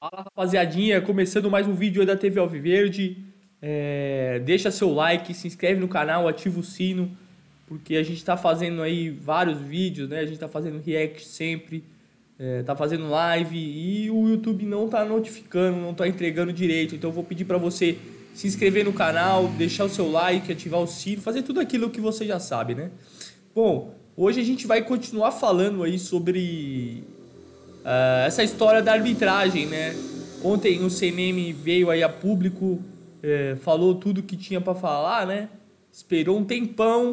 Fala rapaziadinha, começando mais um vídeo da TV Alviverde. É, deixa seu like, se inscreve no canal, ativa o sino, porque a gente tá fazendo aí vários vídeos, né? A gente tá fazendo react sempre, é, tá fazendo live e o YouTube não tá notificando, não tá entregando direito. Então eu vou pedir para você se inscrever no canal, deixar o seu like, ativar o sino, fazer tudo aquilo que você já sabe, né? Bom, hoje a gente vai continuar falando aí sobre Uh, essa história da arbitragem, né? Ontem o CNM veio aí a público, é, falou tudo que tinha para falar, né? Esperou um tempão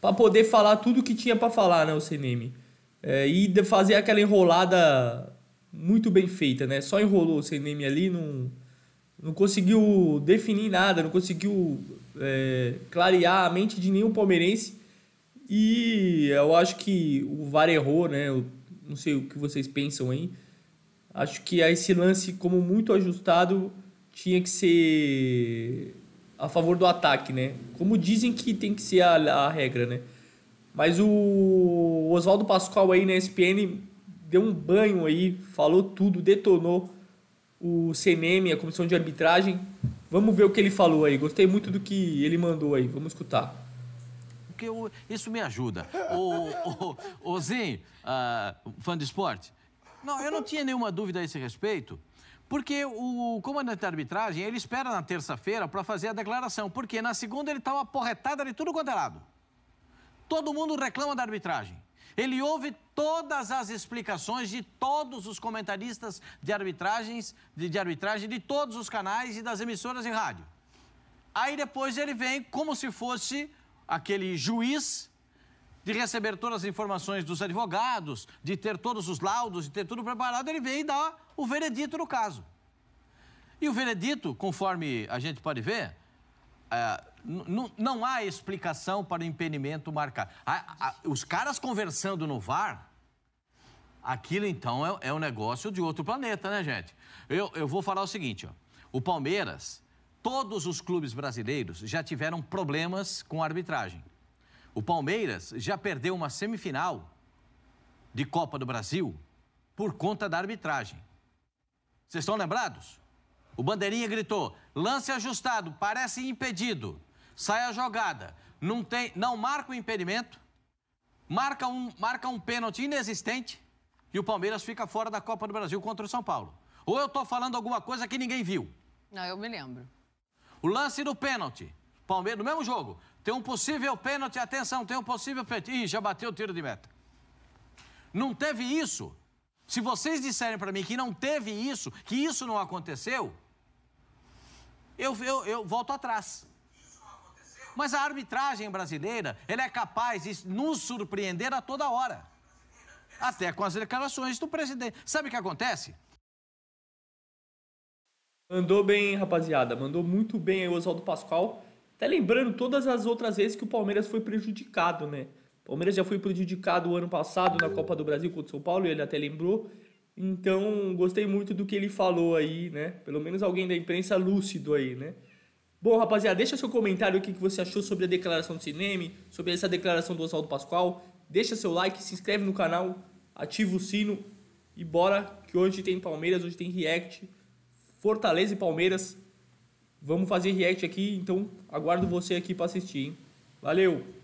para poder falar tudo que tinha para falar, né? O CNM. É, e fazer aquela enrolada muito bem feita, né? Só enrolou o CNM ali, não, não conseguiu definir nada, não conseguiu eh, clarear a mente de nenhum palmeirense. E eu acho que o VAR errou, né? não sei o que vocês pensam aí. Acho que esse lance, como muito ajustado, tinha que ser a favor do ataque, né? Como dizem que tem que ser a, a regra, né? Mas o Oswaldo Pascoal aí na ESPN deu um banho aí, falou tudo, detonou o CNM, a comissão de arbitragem. Vamos ver o que ele falou aí. Gostei muito do que ele mandou aí. Vamos escutar porque eu, isso me ajuda. O, ô, Zin, uh, fã de esporte, não, eu não tinha nenhuma dúvida a esse respeito, porque o comandante da arbitragem, ele espera na terça-feira para fazer a declaração, porque na segunda ele estava tá porretada de tudo quanto é lado. Todo mundo reclama da arbitragem. Ele ouve todas as explicações de todos os comentaristas de arbitragens, de, de arbitragem, de todos os canais e das emissoras de rádio. Aí depois ele vem como se fosse aquele juiz, de receber todas as informações dos advogados, de ter todos os laudos, de ter tudo preparado, ele vem e dá o veredito no caso. E o veredito, conforme a gente pode ver, é, não há explicação para o impedimento marcado. A, a, os caras conversando no VAR, aquilo então é, é, um negócio de outro planeta, né, gente? Eu, eu vou falar o seguinte: ó, o Palmeiras Todos os clubes brasileiros já tiveram problemas com a arbitragem. O Palmeiras já perdeu uma semifinal de Copa do Brasil por conta da arbitragem. Vocês estão lembrados? O bandeirinha gritou: lance ajustado, parece impedido. Sai a jogada, não tem, não marca o impedimento, marca um, marca um pênalti inexistente e o Palmeiras fica fora da Copa do Brasil contra o São Paulo. Ou eu estou falando alguma coisa que ninguém viu? Não, eu me lembro. O lance do pênalti. Palmeiras, no mesmo jogo. Tem um possível pênalti, atenção, tem um possível pênalti. Ih, já bateu o tiro de meta. Não teve isso. Se vocês disserem para mim que não teve isso, que isso não aconteceu, eu, eu, eu volto atrás. Mas a arbitragem brasileira, ela é capaz de nos surpreender a toda hora. Até com as declarações do presidente. Sabe o que acontece? Mandou bem, rapaziada. Mandou muito bem aí o Oswaldo Pascoal. Até lembrando todas as outras vezes que o Palmeiras foi prejudicado, né? O Palmeiras já foi prejudicado o ano passado na Copa do Brasil contra o São Paulo, e ele até lembrou. Então, gostei muito do que ele falou aí, né? Pelo menos alguém da imprensa lúcido aí, né? Bom, rapaziada, deixa seu comentário o que você achou sobre a declaração do Cinema, sobre essa declaração do Oswaldo Pascoal. Deixa seu like, se inscreve no canal, ativa o sino e bora que hoje tem Palmeiras, hoje tem React. Fortaleza e Palmeiras. Vamos fazer react aqui, então aguardo você aqui para assistir, hein? Valeu!